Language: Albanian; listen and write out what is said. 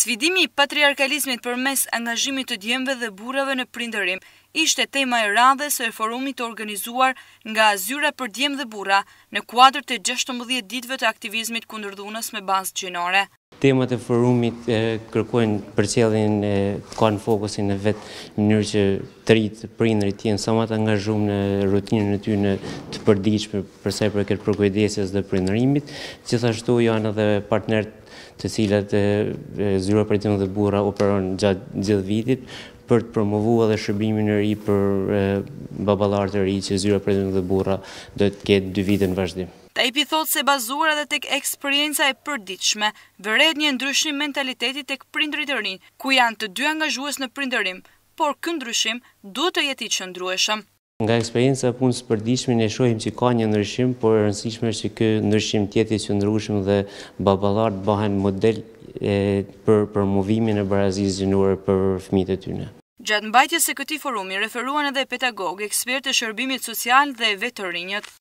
Sfidimi i patriarkalizmit për mes angazhimit të djemve dhe burave në prinderim ishte tema e radhe së e forumit të organizuar nga zyra për djem dhe bura në kuadrë të 16 ditve të aktivizmit kundërdhunës me bazë gjenore. Temat e forumit kërkojnë për qëllin e kanë fokusin në vetë mënyrë që të rritë prindrit tjenë sa ma të angazhum në rutinën në ty në të përdiqë për përsej për këtë përkujdesjes dhe prindrimit, janë edhe partnerët të cilat zyra pritim dhe burra operon gjatë gjithë vitit, për të promovu edhe shërbimin e ri për babalartë e ri që zyra pritim dhe burra do të ketë dy vitin në vazhdim. Ta i pithot se bazuar dhe tek eksperienca e përdiqme, vëret një ndryshim mentalitetit tek prindrit e rin, ku janë të dy angazhues në prindërim, por këndryshim duhet të jeti qëndrueshëm. Nga eksperiencë e punës për dishmi, ne shohim që ka një nërshim, por e që kë nërshim tjeti që nërushim dhe babalart bëhen model për promovimin e barazis gjenuar për fëmijët e tyne. Gjatë mbajtjes se këti forumi referuan edhe petagog, ekspert e shërbimit social dhe vetërinjët,